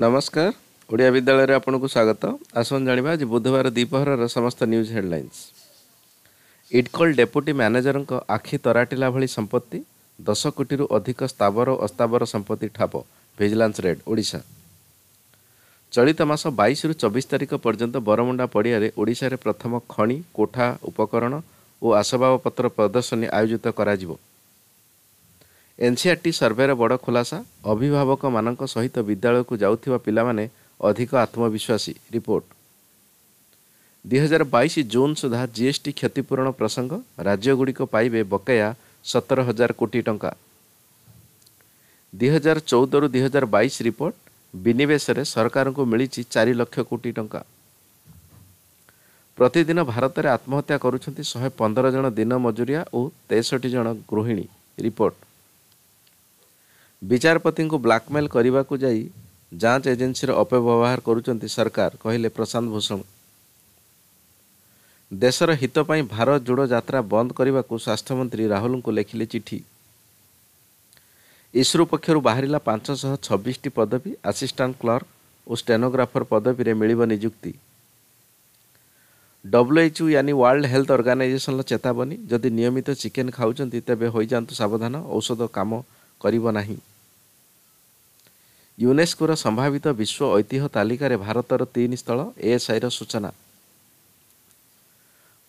ନମସ୍କାର ଓଡ଼ିଆ ବିଦ୍ୟାଳୟରେ ଆପଣଙ୍କୁ ସ୍ୱାଗତ ଆସନ୍ତୁ ଜାଣିବା ଆଜି ବୁଧବାର ଦ୍ୱିପହରର ସମସ୍ତ ନ୍ୟୁଜ୍ ହେଡ଼ଲାଇନ୍ସ ଇଟକଲ ଡେପୁଟି ମ୍ୟାନେଜରଙ୍କ ଆଖି ତରାଟିଲା ଭଳି ସମ୍ପତ୍ତି ଦଶ କୋଟିରୁ ଅଧିକ ସ୍ଥାବର ଓ ଅସ୍ଥାବର ସମ୍ପତ୍ତି ଠାବ ଭିଜିଲାନ୍ସ ରେଡ୍ ଓଡ଼ିଶା ଚଳିତ ମାସ ବାଇଶରୁ ଚବିଶ ତାରିଖ ପର୍ଯ୍ୟନ୍ତ ବରମୁଣ୍ଡା ପଡ଼ିଆରେ ଓଡ଼ିଶାରେ ପ୍ରଥମ ଖଣି କୋଠା ଉପକରଣ ଓ ଆସବାବପତ୍ର ପ୍ରଦର୍ଶନୀ ଆୟୋଜିତ କରାଯିବ ଏନ୍ସିଆର୍ଟି ସର୍ଭେର ବଡ଼ ଖୁଲାସା ଅଭିଭାବକମାନଙ୍କ ସହିତ ବିଦ୍ୟାଳୟକୁ ଯାଉଥିବା ପିଲାମାନେ ଅଧିକ ଆତ୍ମବିଶ୍ୱାସୀ ରିପୋର୍ଟ ଦୁଇ ହଜାର ବାଇଶ ଜୁନ୍ ସୁଦ୍ଧା ଜିଏସ୍ଟି କ୍ଷତିପୂରଣ ପ୍ରସଙ୍ଗ ରାଜ୍ୟଗୁଡ଼ିକ ପାଇବେ ବକେୟା ସତର ହଜାର କୋଟି ଟଙ୍କା ଦୁଇ ହଜାର ଚଉଦରୁ ଦୁଇ ହଜାର ବାଇଶ ରିପୋର୍ଟ ବିନିବେଶରେ ସରକାରଙ୍କୁ ମିଳିଛି ଚାରି ଲକ୍ଷ କୋଟି ଟଙ୍କା ପ୍ରତିଦିନ ଭାରତରେ ଆତ୍ମହତ୍ୟା କରୁଛନ୍ତି ଶହେ ପନ୍ଦର ଜଣ ଦିନ ମଜୁରିଆ ଓ ତେଷଠି ଜଣ ଗୃହିଣୀ ରିପୋର୍ଟ ବିଚାରପତିଙ୍କୁ ବ୍ଲାକମେଲ୍ କରିବାକୁ ଯାଇ ଯାଞ୍ଚ ଏଜେନ୍ସିର ଅପବ୍ୟବହାର କରୁଛନ୍ତି ସରକାର କହିଲେ ପ୍ରଶାନ୍ତ ଭୂଷଣ ଦେଶର ହିତ ପାଇଁ ଭାରତ ଯୋଡ଼ ଯାତ୍ରା ବନ୍ଦ କରିବାକୁ ସ୍ୱାସ୍ଥ୍ୟମନ୍ତ୍ରୀ ରାହୁଲଙ୍କୁ ଲେଖିଲେ ଚିଠି ଇସ୍ରୋ ପକ୍ଷରୁ ବାହାରିଲା ପାଞ୍ଚଶହ ଛବିଶଟି ପଦବୀ ଆସିଷ୍ଟାଣ୍ଟ କ୍ଲର୍କ ଓ ଷ୍ଟେନୋଗ୍ରାଫର ପଦବୀରେ ମିଳିବ ନିଯୁକ୍ତି ଡବ୍ଲ୍ୟୁଏଚ୍ଓ ୟାନି ୱାର୍ଲଡ ହେଲ୍ଥ ଅର୍ଗାନାଇଜେସନର ଚେତାବନୀ ଯଦି ନିୟମିତ ଚିକେନ୍ ଖାଉଛନ୍ତି ତେବେ ହୋଇଯାଆନ୍ତୁ ସାବଧାନ ଔଷଧ କାମ କରିବ ନାହିଁ ୟୁନେସ୍କୋର ସମ୍ଭାବିତ ବିଶ୍ୱ ଐତିହ୍ୟ ତାଲିକାରେ ଭାରତର ତିନି ସ୍ଥଳ ଏଏସ୍ଆଇର ସୂଚନା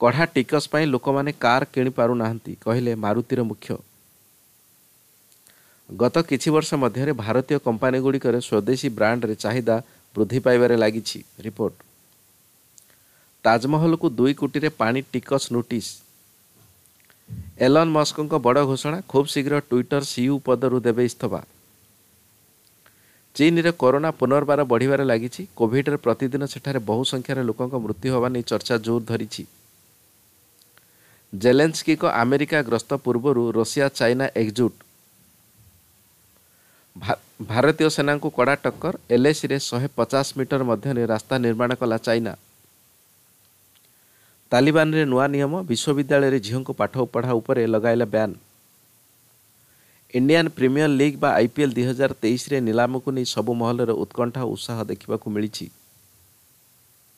କଢ଼ା ଟିକସ ପାଇଁ ଲୋକମାନେ କାର୍ କିଣିପାରୁନାହାନ୍ତି କହିଲେ ମାରୁତିର ମୁଖ୍ୟ ଗତ କିଛି ବର୍ଷ ମଧ୍ୟରେ ଭାରତୀୟ କମ୍ପାନୀଗୁଡ଼ିକରେ ସ୍ୱଦେଶୀ ବ୍ରାଣ୍ଡରେ ଚାହିଦା ବୃଦ୍ଧି ପାଇବାରେ ଲାଗିଛି ରିପୋର୍ଟ ତାଜମହଲକୁ ଦୁଇ କୋଟିରେ ପାଣି ଟିକସ ନୋଟିସ୍ ଏଲନ୍ ମସ୍କଙ୍କ ବଡ଼ ଘୋଷଣା ଖୁବ୍ ଶୀଘ୍ର ଟ୍ୱିଟର ସିଇଓ ପଦରୁ ଦେବେ ଇସ୍ତଫା ଚୀନ୍ରେ କରୋନା ପୁନର୍ବାର ବଢ଼ିବାରେ ଲାଗିଛି କୋଭିଡରେ ପ୍ରତିଦିନ ସେଠାରେ ବହୁ ସଂଖ୍ୟାରେ ଲୋକଙ୍କ ମୃତ୍ୟୁ ହେବା ନେଇ ଚର୍ଚ୍ଚା ଜୋର ଧରିଛି ଜେଲେନ୍ସ୍କିଙ୍କ ଆମେରିକା ଗ୍ରସ୍ତ ପୂର୍ବରୁ ରଷିଆ ଚାଇନା ଏକଜୁଟ୍ ଭାରତୀୟ ସେନାଙ୍କୁ କଡ଼ା ଟକ୍କର ଏଲ୍ଏସିରେ ଶହେ ପଚାଶ ମିଟର ମଧ୍ୟରେ ରାସ୍ତା ନିର୍ମାଣ କଲା ଚାଇନା ତାଲିବାନରେ ନୂଆ ନିୟମ ବିଶ୍ୱବିଦ୍ୟାଳୟରେ ଝିଅଙ୍କୁ ପାଠ ପଢ଼ା ଉପରେ ଲଗାଇଲା ବ୍ୟାନ୍ ଇଣ୍ଡିଆନ୍ ପ୍ରିମିୟର ଲିଗ୍ ବା ଆଇପିଏଲ୍ ଦୁଇହଜାର ତେଇଶରେ ନିଲାମକୁ ନେଇ ସବୁ ମହଲରେ ଉତ୍କଣ୍ଠା ଓ ଉତ୍ସାହ ଦେଖିବାକୁ ମିଳିଛି